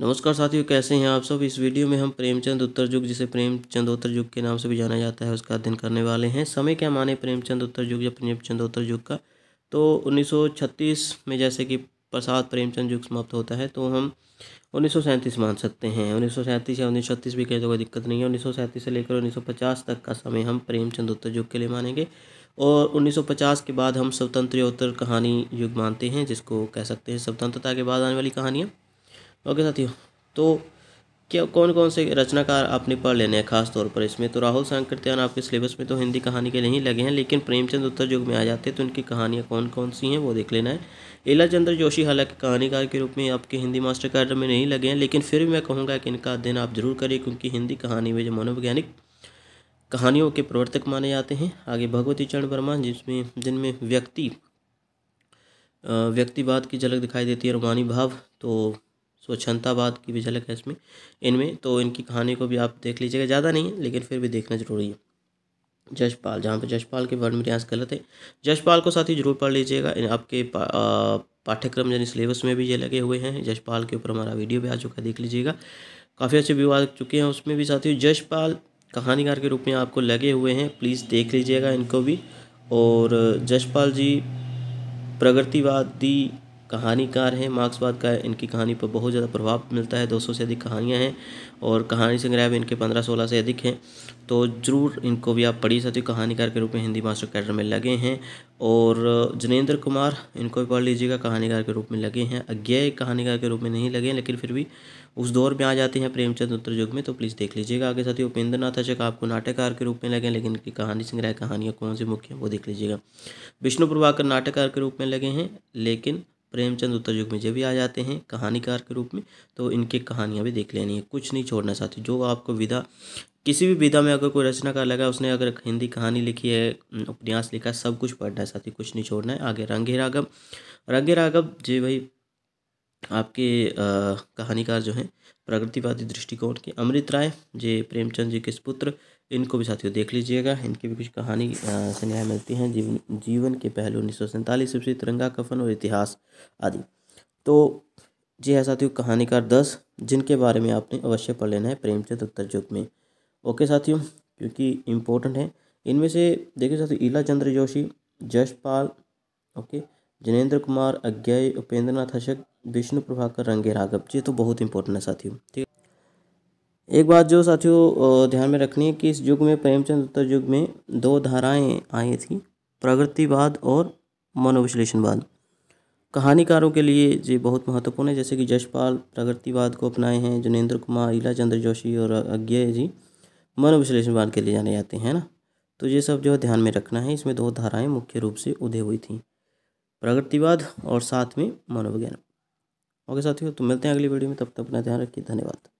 नमस्कार साथियों कैसे हैं आप सब इस वीडियो में हम प्रेमचंद उत्तर युग जिसे प्रेमचंद उत्तर युग के नाम से भी जाना जाता है उसका अध्ययन करने वाले हैं समय क्या माने प्रेमचंद उत्तर युग या प्रेमचंद उत्तर युग का तो 1936 में जैसे कि प्रसाद प्रेमचंद युग समाप्त होता है तो हम उन्नीस मान सकते हैं उन्नीस या उन्नीस भी कहते तो कोई दिक्कत नहीं है उन्नीस से लेकर उन्नीस तक का समय हम प्रेमचंद उत्तर युग के लिए मानेंगे और 1950 के बाद हम स्वतंत्र कहानी युग मानते हैं जिसको कह सकते हैं स्वतंत्रता के बाद आने वाली कहानियाँ ओके साथियों तो क्या कौन कौन से रचनाकार आपने पढ़ लेने हैं खास तौर पर इसमें तो राहुल सांकृत्यान आपके सिलेबस में तो हिंदी कहानी के नहीं लगे हैं लेकिन प्रेमचंद उत्तर युग में आ जाते हैं तो उनकी कहानियाँ कौन कौन सी हैं वो देख लेना है एला चंद्र जोशी हालांकि कहानीकार के रूप में आपके हिंदी मास्टर कार्डर में नहीं लगे हैं लेकिन फिर भी मैं कहूँगा कि इनका अध्ययन आप जरूर करिए क्योंकि हिंदी कहानी में जो मनोवैज्ञानिक कहानियों के प्रवर्तक माने जाते हैं आगे भगवती चरण वर्मा जिसमें जिनमें व्यक्ति व्यक्तिवाद की झलक दिखाई देती है रोमानी भाव तो स्वच्छतावाद की भी झलक है इसमें इनमें तो इनकी कहानी को भी आप देख लीजिएगा ज़्यादा नहीं है लेकिन फिर भी देखना ज़रूरी है जशपाल जहाँ पर जशपाल के वर्ण विन्यास गलत है जशपाल को साथ ही जरूर पढ़ लीजिएगा आपके पा, पाठ्यक्रम यानी सिलेबस में भी ये लगे हुए हैं जशपाल के ऊपर हमारा वीडियो भी आ चुका है देख लीजिएगा काफ़ी अच्छे व्यू आ चुके हैं उसमें भी साथियों जशपाल कहानीकार के रूप में आपको लगे हुए हैं प्लीज़ देख लीजिएगा इनको भी और जशपाल जी प्रगतिवादी कहानीकार हैं मार्क्सवाद का इनकी कहानी पर बहुत ज़्यादा प्रभाव मिलता है 200 से अधिक कहानियाँ हैं और कहानी संग्रह भी इनके 15-16 से अधिक हैं तो ज़रूर इनको भी आप पढ़ी सकते हो कहानीकार के रूप में हिंदी मास्टर कैडर में लगे हैं और जनेन्द्र कुमार इनको भी पढ़ लीजिएगा कहानीकार के रूप में लगे हैं अज्ञा कहानीकार के रूप में नहीं लगे हैं लेकिन फिर भी उस दौर में आ जाते हैं प्रेमचंद उत्तर युग में तो प्लीज़ देख लीजिएगा आगे साथ ही उपेंद्र नाथ अचक आपको नाटककार के रूप में लगे लेकिन इनकी कहानी संग्रह कहानियाँ कौन सी मुख्य हैं वो देख लीजिएगा विष्णु प्रभाकर नाटककार के रूप में लगे हैं लेकिन प्रेमचंद उत्तर युग में जब भी आ जाते हैं कहानीकार के रूप में तो इनकी कहानियाँ भी देख लेनी है कुछ नहीं छोड़ना चाहती जो आपको विधा किसी भी विधा में अगर कोई रचनाकार लगा उसने अगर हिंदी कहानी लिखी है उपन्यास लिखा है सब कुछ पढ़ना चाहती साथी कुछ नहीं छोड़ना है आगे रंगे राघव रंगे राघव जी भाई आपके कहानीकार जो हैं प्रगतिवादी दृष्टिकोण के अमृत राय जे प्रेमचंद जी के पुत्र इनको भी साथियों देख लीजिएगा इनकी भी कुछ कहानी संज्ञाएँ मिलती हैं जीवन जीवन के पहलू उन्नीस सौ सैंतालीस ईस्वी तिरंगा कफन और इतिहास आदि तो ये है हाँ साथियों कहानीकार दस जिनके बारे में आपने अवश्य पढ़ लेना है प्रेमचंद उत्तर युग में ओके साथियों क्योंकि इम्पोर्टेंट है इनमें से देखिए साथियों ईला चंद्र जोशी जशपाल ओके जिनेंद्र कुमार अज्ञेय उपेंद्र नाथ अशक विष्णु प्रभाकर रंगे राघव ये तो बहुत इंपॉर्टेंट है साथियों ठीक है एक बात जो साथियों ध्यान में रखनी है कि इस युग में प्रेमचंद उत्तर युग में दो धाराएं आई थी प्रगतिवाद और मनोविश्लेषणवाद कहानीकारों के लिए जी बहुत महत्वपूर्ण है जैसे कि जशपाल प्रगतिवाद को अपनाए हैं जनेन्द्र कुमार ईला चंद्र जोशी और अज्ञा जी मनोविश्लेषणवाद के लिए जाने जाते हैं ना तो ये सब जो है ध्यान में रखना है इसमें दो धाराएं मुख्य रूप से उदय हुई थी प्रगतिवाद और साथ में मनोविज्ञान ओके साथियों तो मिलते हैं अगली वीडियो में तब तक अपना ध्यान रखिए धन्यवाद